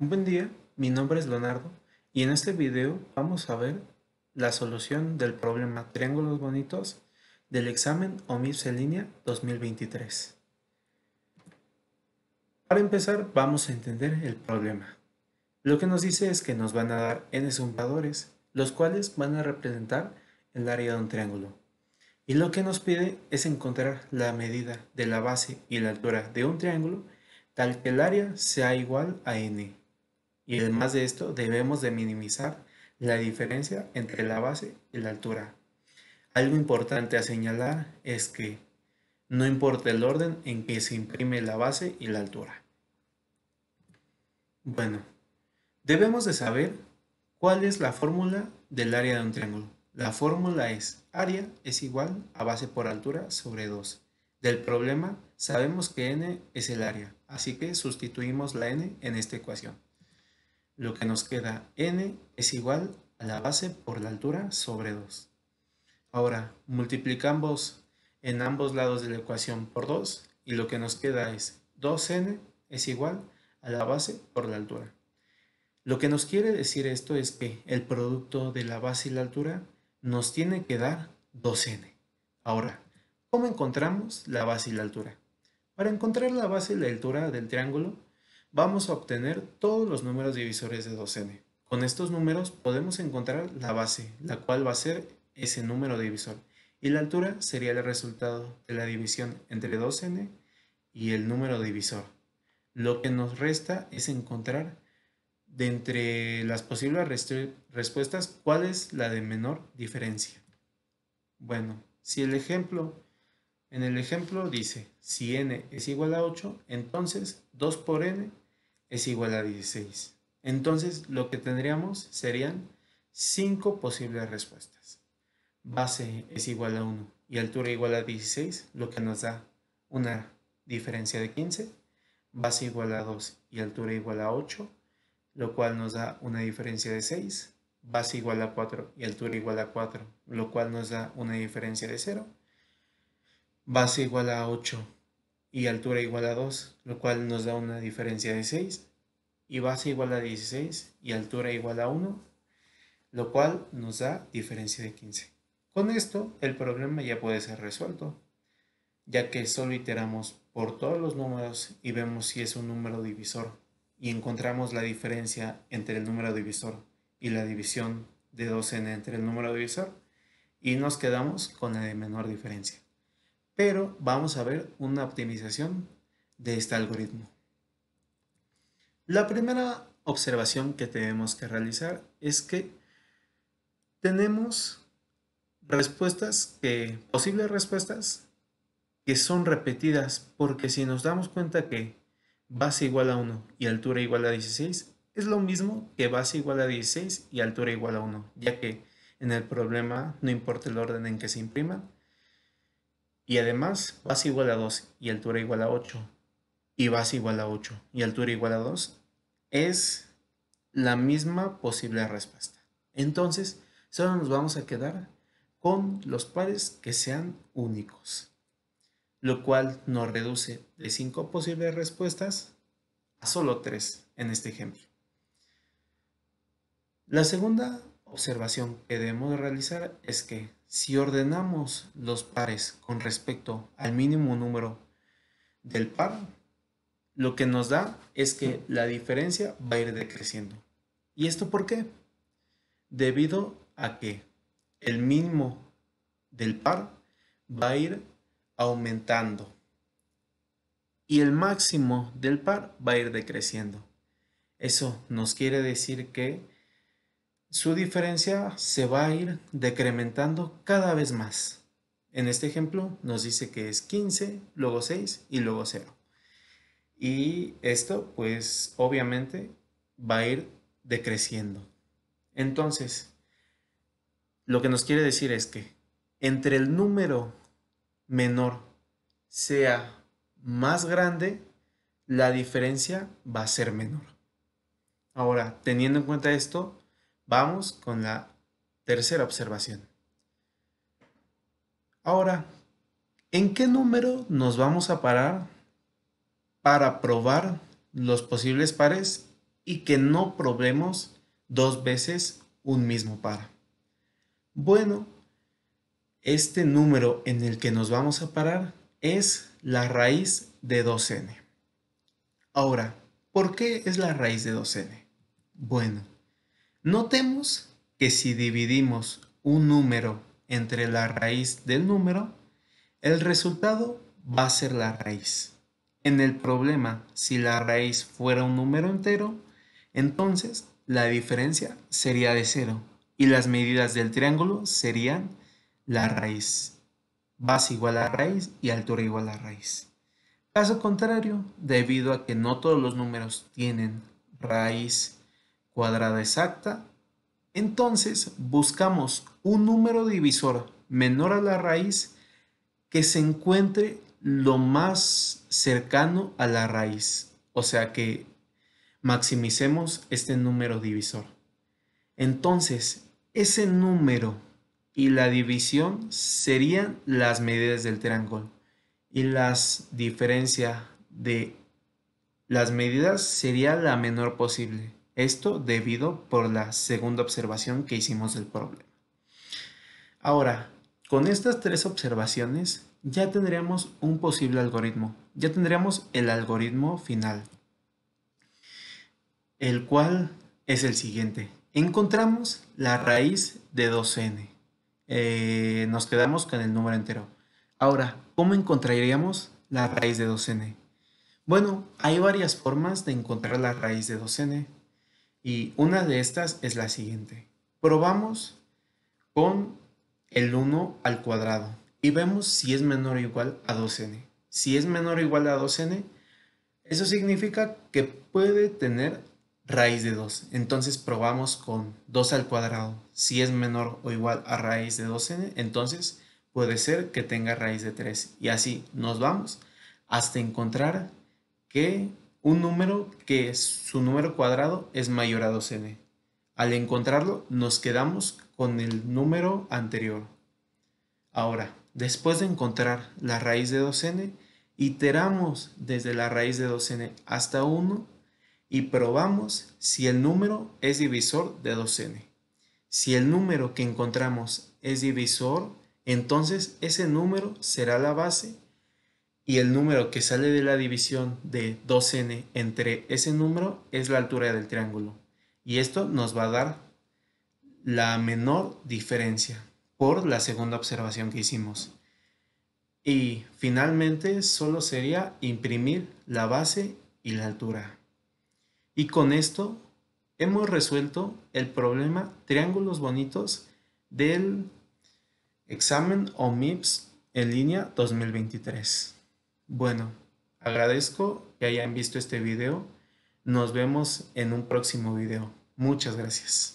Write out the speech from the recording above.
Un buen día, mi nombre es Leonardo y en este video vamos a ver la solución del problema Triángulos Bonitos del examen OMIPS en línea 2023. Para empezar vamos a entender el problema. Lo que nos dice es que nos van a dar n sumadores, los cuales van a representar el área de un triángulo. Y lo que nos pide es encontrar la medida de la base y la altura de un triángulo tal que el área sea igual a n. Y además de esto, debemos de minimizar la diferencia entre la base y la altura. Algo importante a señalar es que no importa el orden en que se imprime la base y la altura. Bueno, debemos de saber cuál es la fórmula del área de un triángulo. La fórmula es área es igual a base por altura sobre 2. Del problema sabemos que n es el área, así que sustituimos la n en esta ecuación. Lo que nos queda n es igual a la base por la altura sobre 2. Ahora, multiplicamos en ambos lados de la ecuación por 2 y lo que nos queda es 2n es igual a la base por la altura. Lo que nos quiere decir esto es que el producto de la base y la altura nos tiene que dar 2n. Ahora, ¿cómo encontramos la base y la altura? Para encontrar la base y la altura del triángulo, vamos a obtener todos los números divisores de 2n. Con estos números podemos encontrar la base, la cual va a ser ese número divisor, y la altura sería el resultado de la división entre 2n y el número divisor. Lo que nos resta es encontrar de entre las posibles respuestas cuál es la de menor diferencia. Bueno, si el ejemplo en el ejemplo dice, si n es igual a 8, entonces 2 por n es igual a 16. Entonces lo que tendríamos serían 5 posibles respuestas. Base es igual a 1 y altura igual a 16, lo que nos da una diferencia de 15. Base igual a 2 y altura igual a 8, lo cual nos da una diferencia de 6. Base igual a 4 y altura igual a 4, lo cual nos da una diferencia de 0 base igual a 8 y altura igual a 2, lo cual nos da una diferencia de 6, y base igual a 16 y altura igual a 1, lo cual nos da diferencia de 15. Con esto el problema ya puede ser resuelto, ya que solo iteramos por todos los números y vemos si es un número divisor y encontramos la diferencia entre el número divisor y la división de 12 entre el número divisor y nos quedamos con la de menor diferencia pero vamos a ver una optimización de este algoritmo. La primera observación que tenemos que realizar es que tenemos respuestas que, posibles respuestas que son repetidas, porque si nos damos cuenta que base igual a 1 y altura igual a 16, es lo mismo que base igual a 16 y altura igual a 1, ya que en el problema no importa el orden en que se imprima, y además, base igual a 2 y altura igual a 8. Y base igual a 8 y altura igual a 2. Es la misma posible respuesta. Entonces, solo nos vamos a quedar con los pares que sean únicos. Lo cual nos reduce de 5 posibles respuestas a solo 3 en este ejemplo. La segunda observación que debemos realizar es que si ordenamos los pares con respecto al mínimo número del par, lo que nos da es que la diferencia va a ir decreciendo. ¿Y esto por qué? Debido a que el mínimo del par va a ir aumentando y el máximo del par va a ir decreciendo. Eso nos quiere decir que su diferencia se va a ir decrementando cada vez más. En este ejemplo nos dice que es 15, luego 6 y luego 0. Y esto pues obviamente va a ir decreciendo. Entonces, lo que nos quiere decir es que entre el número menor sea más grande, la diferencia va a ser menor. Ahora, teniendo en cuenta esto, Vamos con la tercera observación. Ahora, ¿en qué número nos vamos a parar para probar los posibles pares y que no probemos dos veces un mismo par? Bueno, este número en el que nos vamos a parar es la raíz de 2n. Ahora, ¿por qué es la raíz de 2n? Bueno, Notemos que si dividimos un número entre la raíz del número, el resultado va a ser la raíz. En el problema, si la raíz fuera un número entero, entonces la diferencia sería de cero y las medidas del triángulo serían la raíz, base igual a raíz y altura igual a raíz. Caso contrario, debido a que no todos los números tienen raíz cuadrada exacta, entonces buscamos un número divisor menor a la raíz que se encuentre lo más cercano a la raíz. O sea que maximicemos este número divisor. Entonces, ese número y la división serían las medidas del triángulo. Y las diferencia de las medidas sería la menor posible. Esto debido por la segunda observación que hicimos del problema. Ahora, con estas tres observaciones ya tendríamos un posible algoritmo, ya tendríamos el algoritmo final, el cual es el siguiente. Encontramos la raíz de 2n. Eh, nos quedamos con el número entero. Ahora, ¿cómo encontraríamos la raíz de 2n? Bueno, hay varias formas de encontrar la raíz de 2n. Y una de estas es la siguiente. Probamos con el 1 al cuadrado y vemos si es menor o igual a 2n. Si es menor o igual a 2n, eso significa que puede tener raíz de 2. Entonces probamos con 2 al cuadrado. Si es menor o igual a raíz de 2n, entonces puede ser que tenga raíz de 3. Y así nos vamos hasta encontrar que un número que es su número cuadrado es mayor a 2n. Al encontrarlo, nos quedamos con el número anterior. Ahora, después de encontrar la raíz de 2n, iteramos desde la raíz de 2n hasta 1 y probamos si el número es divisor de 2n. Si el número que encontramos es divisor, entonces ese número será la base y el número que sale de la división de 2n entre ese número es la altura del triángulo. Y esto nos va a dar la menor diferencia por la segunda observación que hicimos. Y finalmente solo sería imprimir la base y la altura. Y con esto hemos resuelto el problema triángulos bonitos del examen OMIPS en línea 2023. Bueno, agradezco que hayan visto este video. Nos vemos en un próximo video. Muchas gracias.